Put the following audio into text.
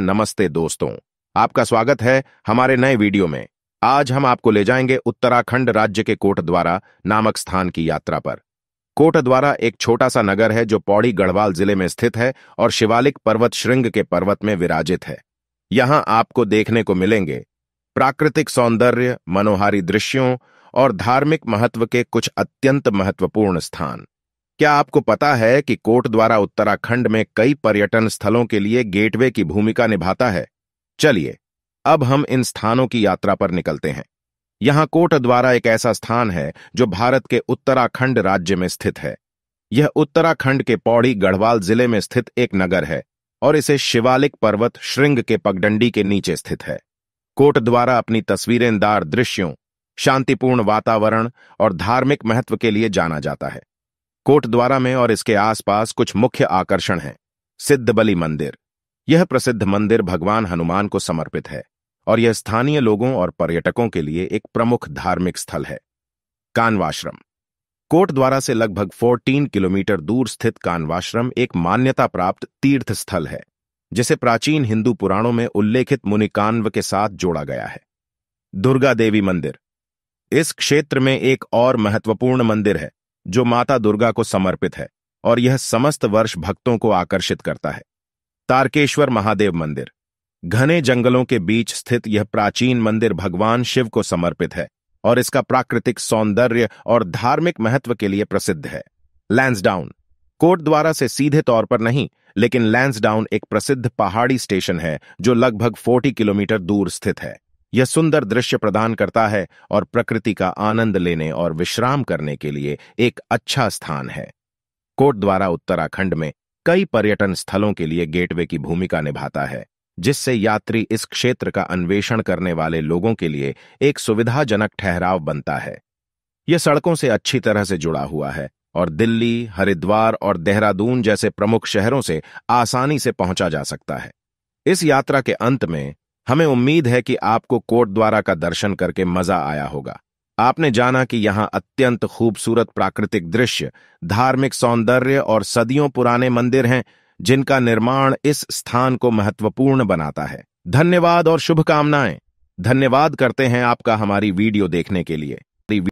नमस्ते दोस्तों आपका स्वागत है हमारे नए वीडियो में आज हम आपको ले जाएंगे उत्तराखंड राज्य के कोटद्वारा नामक स्थान की यात्रा पर कोटद्वारा एक छोटा सा नगर है जो पौड़ी गढ़वाल जिले में स्थित है और शिवालिक पर्वत श्रृंग के पर्वत में विराजित है यहाँ आपको देखने को मिलेंगे प्राकृतिक सौंदर्य मनोहारी दृश्यों और धार्मिक महत्व के कुछ अत्यंत महत्वपूर्ण स्थान क्या आपको पता है कि कोर्ट द्वारा उत्तराखंड में कई पर्यटन स्थलों के लिए गेटवे की भूमिका निभाता है चलिए अब हम इन स्थानों की यात्रा पर निकलते हैं यहां कोट द्वारा एक ऐसा स्थान है जो भारत के उत्तराखंड राज्य में स्थित है यह उत्तराखंड के पौड़ी गढ़वाल जिले में स्थित एक नगर है और इसे शिवालिक पर्वत श्रृंग के पगडंडी के नीचे स्थित है कोट द्वारा अपनी तस्वीरेंदार दृश्यों शांतिपूर्ण वातावरण और धार्मिक महत्व के लिए जाना जाता है कोटद्वारा में और इसके आसपास कुछ मुख्य आकर्षण हैं सिद्धबली मंदिर यह प्रसिद्ध मंदिर भगवान हनुमान को समर्पित है और यह स्थानीय लोगों और पर्यटकों के लिए एक प्रमुख धार्मिक स्थल है कानवाश्रम कोटद्वारा से लगभग 14 किलोमीटर दूर स्थित कानवाश्रम एक मान्यता प्राप्त तीर्थ स्थल है जिसे प्राचीन हिंदू पुराणों में उल्लेखित मुनि कान्व के साथ जोड़ा गया है दुर्गा देवी मंदिर इस क्षेत्र में एक और महत्वपूर्ण मंदिर है जो माता दुर्गा को समर्पित है और यह समस्त वर्ष भक्तों को आकर्षित करता है तारकेश्वर महादेव मंदिर घने जंगलों के बीच स्थित यह प्राचीन मंदिर भगवान शिव को समर्पित है और इसका प्राकृतिक सौंदर्य और धार्मिक महत्व के लिए प्रसिद्ध है लैंसडाउन द्वारा से सीधे तौर पर नहीं लेकिन लैंसडाउन एक प्रसिद्ध पहाड़ी स्टेशन है जो लगभग 40 किलोमीटर दूर स्थित है यह सुंदर दृश्य प्रदान करता है और प्रकृति का आनंद लेने और विश्राम करने के लिए एक अच्छा स्थान है द्वारा उत्तराखंड में कई पर्यटन स्थलों के लिए गेटवे की भूमिका निभाता है जिससे यात्री इस क्षेत्र का अन्वेषण करने वाले लोगों के लिए एक सुविधाजनक ठहराव बनता है यह सड़कों से अच्छी तरह से जुड़ा हुआ है और दिल्ली हरिद्वार और देहरादून जैसे प्रमुख शहरों से आसानी से पहुंचा जा सकता है इस यात्रा के अंत में हमें उम्मीद है कि आपको कोट द्वारा का दर्शन करके मजा आया होगा आपने जाना कि यहाँ अत्यंत खूबसूरत प्राकृतिक दृश्य धार्मिक सौंदर्य और सदियों पुराने मंदिर हैं जिनका निर्माण इस स्थान को महत्वपूर्ण बनाता है धन्यवाद और शुभकामनाएं धन्यवाद करते हैं आपका हमारी वीडियो देखने के लिए